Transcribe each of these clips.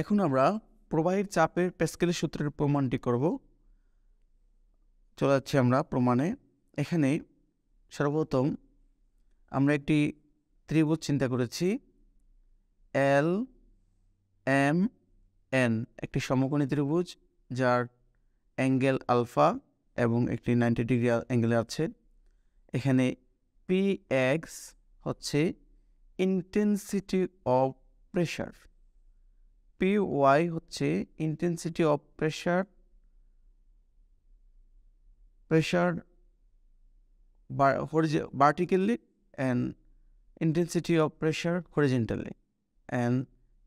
এখন আমরা প্রবাহের চাপের প্যাসকেলের সূত্রের প্রমাণটি করব চলে যাচ্ছি আমরা প্রমাণে এখানে সর্বপ্রথম আমরা একটি ত্রিভুজ চিন্তা করেছি এল এম এন একটি সমকোণী ত্রিভুজ যার অ্যাঙ্গেল আলফা এবং একটি নাইনটি ডিগ্রি অ্যাঙ্গেলে আছে এখানে পি এক্স হচ্ছে intensity of pressure P Y হচ্ছে intensity of pressure pressure vertically and intensity of pressure horizontally and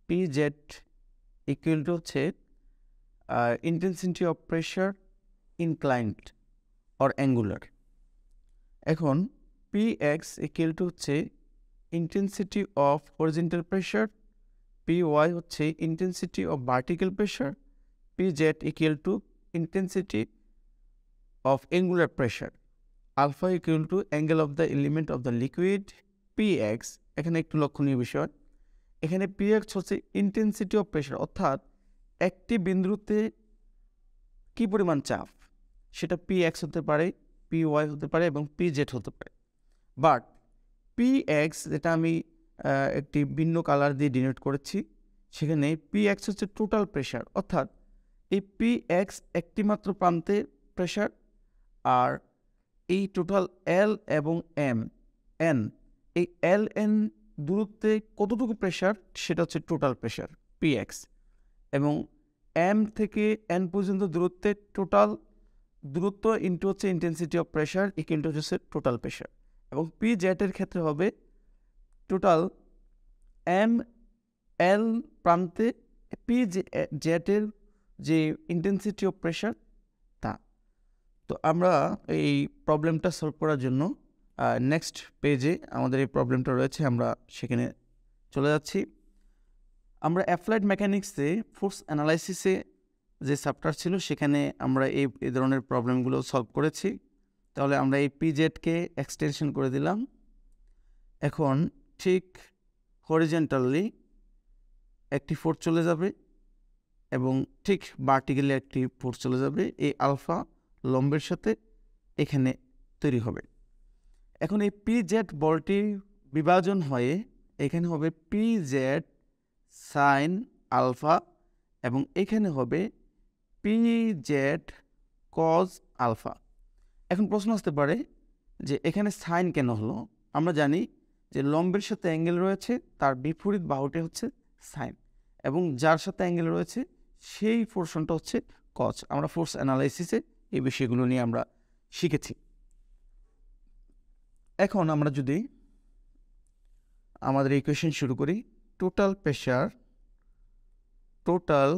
P Z equal to হচ্ছে intensity of pressure inclined or angular এখন P X equal to হচ্ছে intensity of horizontal pressure P Y হচ্ছে intensity of vertical pressure P Z equal to intensity of angular pressure alpha equal to angle of the element of the liquid P X এখানে একটু লক্ষণীয় বিষয় এখানে P X হচ্ছে intensity of pressure অর্থাৎ একটি বিন্দুতে কি পরিমাণ চাপ সেটা পি এক্স হতে পারে পি ওয়াই হতে পারে এবং পি জেড হতে পারে বাট পি এক্স যেটা আমি একটি ভিন্ন কালার দিয়ে ডিনোট করেছি সেখানে পি এক্স হচ্ছে টোটাল প্রেশার অর্থাৎ এই পি এক্স একটি প্রান্তে প্রেশার আর এই টোটাল এল এবং এম এন এই এল এন দূরত্বে কতটুকু প্রেশার সেটা হচ্ছে টোটাল প্রেশার পি এক্স এবং এম থেকে এন পর্যন্ত দূরত্বে টোটাল দূরত্ব ইন্টু হচ্ছে ইন্টেন্সিটি অফ প্রেশার ইক ইন্টু হচ্ছে টোটাল প্রেশার এবং পি জেটের ক্ষেত্রে হবে টোটাল এম এল প্রান্তে পি জেটের যে ইন্টেন্সিটি অফ প্রেশার তা তো আমরা এই প্রবলেমটা সলভ করার জন্য নেক্সট পেজে আমাদের এই প্রবলেমটা রয়েছে আমরা সেখানে চলে যাচ্ছি আমরা অ্যাপ্লাইড মেকানিক্সে ফোর্স অ্যানালাইসিসে যে চ্যাপ্টার ছিল সেখানে আমরা এই এই ধরনের প্রবলেমগুলো সলভ করেছি তাহলে আমরা এই পিজেডকে এক্সটেনশন করে দিলাম এখন ঠিক হরিজেন্টালি একটি ফোর চলে যাবে এবং ঠিক বার্টিক্যালি একটি ফোর চলে যাবে এই আলফা লম্বের সাথে এখানে তৈরি হবে এখন এই পি জেড বলটি বিভাজন হয়ে এখানে হবে পি জেড সাইন আলফা এবং এখানে হবে পি জেড কজ আলফা এখন প্রশ্ন আসতে পারে যে এখানে সাইন কেন হলো আমরা জানি যে লম্বের সাথে অ্যাঙ্গেল রয়েছে তার বিপরীত বাহুটি হচ্ছে সাইন এবং যার সাথে অ্যাঙ্গেল রয়েছে সেই পোর্শনটা হচ্ছে কচ আমরা ফোর্স অ্যানালাইসিসে এই বিষয়গুলো নিয়ে আমরা শিখেছি এখন আমরা যদি আমাদের ইকুয়েশন শুরু করি total pressure total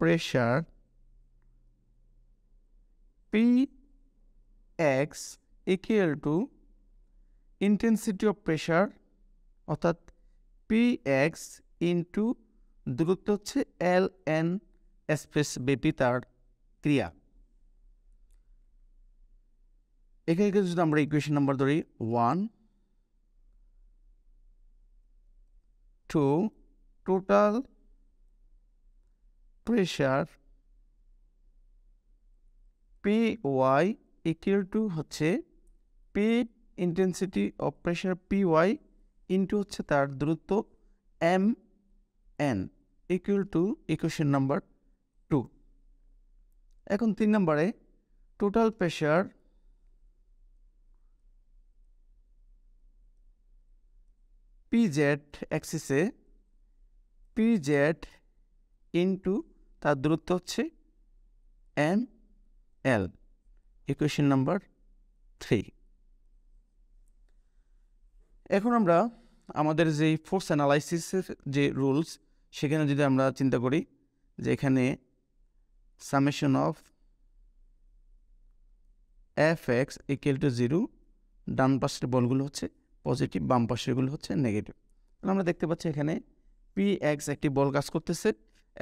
pressure P X equal to intensity of pressure অর্থাৎ পি এক্স ইন্টু দূরত্ব হচ্ছে এল এন স্পেস বিপি তার ক্রিয়া এখানে যদি আমরা ইকুয়েশন নাম্বার ধরি one two total pressure P Y equal to হচ্ছে P intensity of pressure P Y into হচ্ছে তার দূরত্ব M N equal to equation number two এখন তিন নম্বরে টোটাল প্রেশার পি জেড অ্যাক্সিসে পি জেড ইন্টু তার দূরত্ব হচ্ছে M L equation number three এখন আমরা আমাদের যে ফোর্স অ্যানালাইসিসের যে রুলস সেখানে যদি আমরা চিন্তা করি যে এখানে summation of F X equal to zero ডান পাশের বলগুলো হচ্ছে পজিটিভ বাম পাশেরগুলো হচ্ছে নেগেটিভ তাহলে আমরা দেখতে পাচ্ছি এখানে পি এক্স একটি বল কাজ করতেছে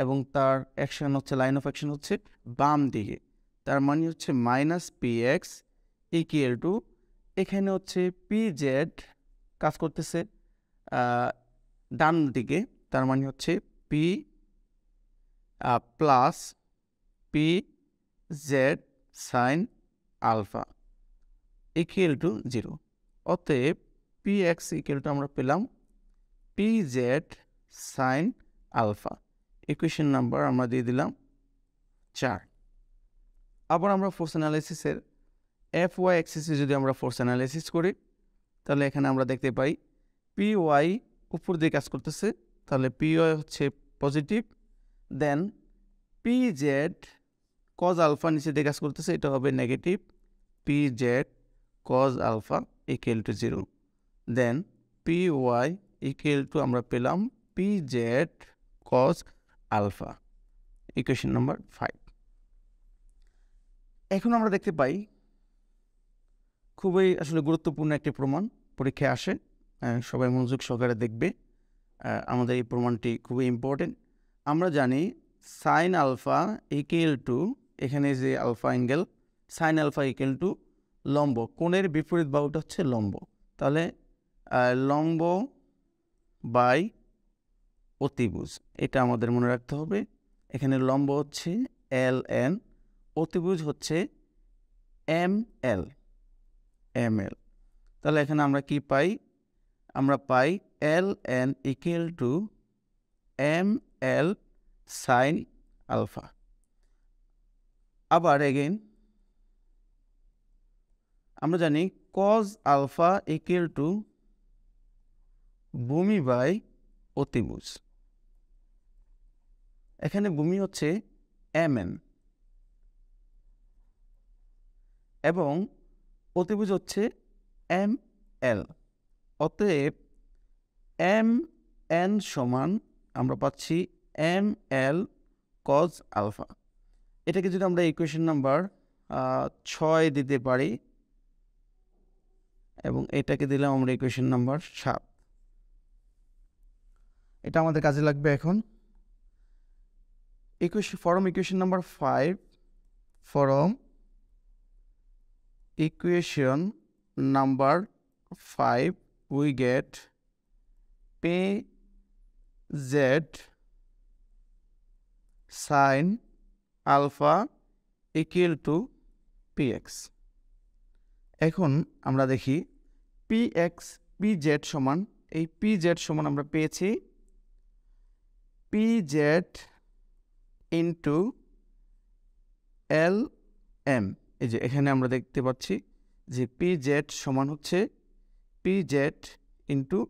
এবং তার অ্যাকশন হচ্ছে লাইন অফ অ্যাকশন হচ্ছে বাম দিকে তার মানে হচ্ছে minus P X equal to এখানে হচ্ছে পি জেড কাজ করতেছে ডান দিকে তার মানে হচ্ছে P plus P Z sine alpha equal to zero অতএব পি এক্স ইকুয়াল টু আমরা পেলাম P Z sine alpha equation number আমরা দিয়ে দিলাম চার আবার আমরা ফোর্স অ্যানালাইসিসের এফ ওয়াই অ্যাক্সিসে যদি আমরা ফোর্স অ্যানালাইসিস করি তাহলে এখানে আমরা দেখতে পাই পি ওয়াই উপর দিয়ে কাজ করতেছে তাহলে পি ওয়াই হচ্ছে positive then P Z cos alpha নিচে দিয়ে কাজ করতেছে এটা হবে negative P Z cos alpha equal to zero then P Y equal to আমরা পেলাম P Z cos alpha equation number five এখন আমরা দেখতে পাই খুবই আসলে গুরুত্বপূর্ণ একটি প্রমাণ পরীক্ষায় আসে সবাই মনোযোগ সহকারে দেখবে আমাদের এই প্রমাণটি খুবই ইম্পর্টেন্ট আমরা জানি সাইন আলফা ইকেল টু এখানে যে alpha angle sine alpha equal to লম্ব কোণের বিপরীত বাহুটা হচ্ছে লম্ব তাহলে লম্ব বাই অতিভুজ এটা আমাদের মনে রাখতে হবে এখানে লম্ব হচ্ছে এল এন অতিভুজ হচ্ছে এম এল এম এল তাহলে এখানে আমরা কি পাই আমরা পাই L N equal to M L sine alpha আবার এগেন আমরা জানি কজ আলফা ইকুয়াল টু ভূমি বাই অতিভুজ এখানে ভূমি হচ্ছে এম এন এবং অতিভুজ হচ্ছে এম এল অতএব এম এন সমান আমরা পাচ্ছি এম এল কজ আলফা এটাকে যদি আমরা ইকুয়েশন নাম্বার ছয় দিতে পারি এবং এটাকে দিলাম আমরা ইকুয়েশন নাম্বার সাত এটা আমাদের কাজে লাগবে এখন equation from equation number five from equation number 5 we get P z sin alpha equal to px এখন আমরা দেখি px pz সমান এই pz সমান আমরা পেয়েছি pz ইনটু এল এম এই যে এখানে আমরা দেখতে পাচ্ছি যে পি জেড সমান হচ্ছে P Z into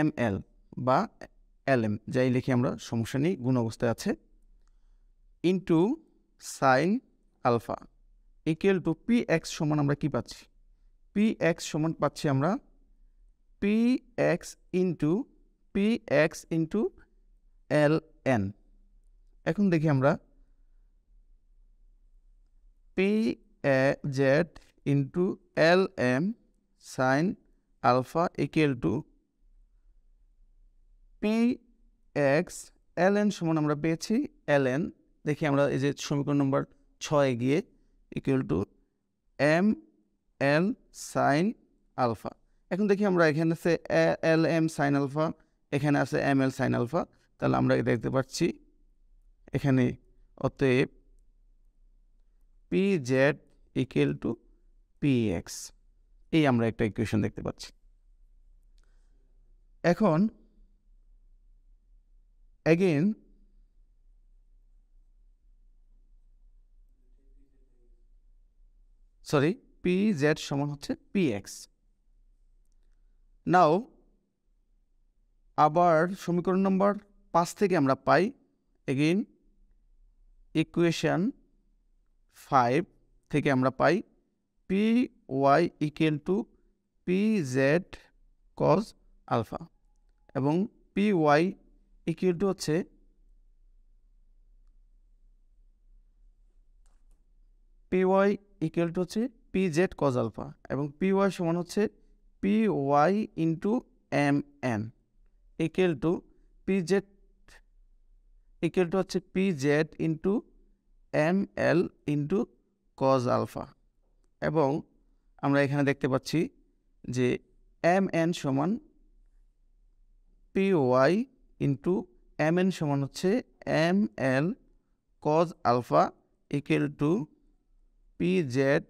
M L বা এল এম যাই লিখে আমরা সমস্যা নেই গুণ অবস্থায় আছে into sine alpha equal to P X সমান আমরা কি পাচ্ছি পি এক্স সমান পাচ্ছি আমরা P X into P X into L N এখন দেখি আমরা P A Z into L M sine alpha equal to P X L N সমান আমরা পেয়েছি এল এন দেখি আমরা এই যে সমীকরণ নম্বর ছয়ে গিয়ে equal to M L sine alpha এখন দেখি আমরা এখানে আছে এল এম সাইন আলফা এখানে আছে এম এল সাইন আলফা তাহলে আমরা দেখতে পাচ্ছি এখানে অতএব P Z equal to P X এই আমরা একটা ইকুয়েশন দেখতে পাচ্ছি এখন অ্যাগেন সরি পি জেড সমান হচ্ছে পি এক্স নাও আবার সমীকরণ নম্বর পাঁচ থেকে আমরা পাই এগেইন ইকুয়েশন ফাইভ থেকে আমরা পাই P Y equal to P Z cos alpha এবং পি ওয়াই ইকুয়াল টু হচ্ছে পি ওয়াই ইকুয়াল টু হচ্ছে পি জেড কজ আলফা এবং পি ওয়াই সমান হচ্ছে P Y into M N equal to P Z equal to হচ্ছে P Z into M L into cos alpha এবং আমরা এখানে দেখতে পাচ্ছি যে এম এন সমান P Y into M N সমান হচ্ছে M L cos alpha equal to P Z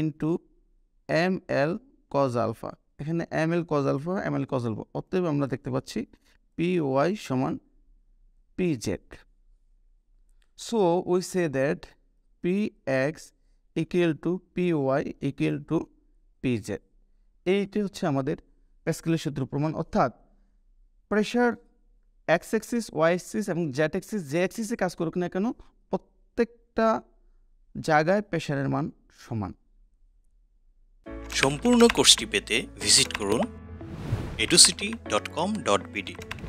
into M L cos alpha এখানে M L cos alpha M L cos alpha অতএব আমরা দেখতে পাচ্ছি পি ওয়াই সমান P Z So we say that Px equal to Py equal to Pz. এইটি হচ্ছে আমাদের প্যাসকেলের সূত্র প্রমাণ অর্থাৎ pressure X axis Y axis এবং জ্যাট অ্যাক্সিস যে অ্যাক্সিসে কাজ করুক না কেন প্রত্যেকটা জায়গায় প্রেশারের মান সমান সম্পূর্ণ কোর্সটি পেতে ভিজিট করুন Educity dot com dot BD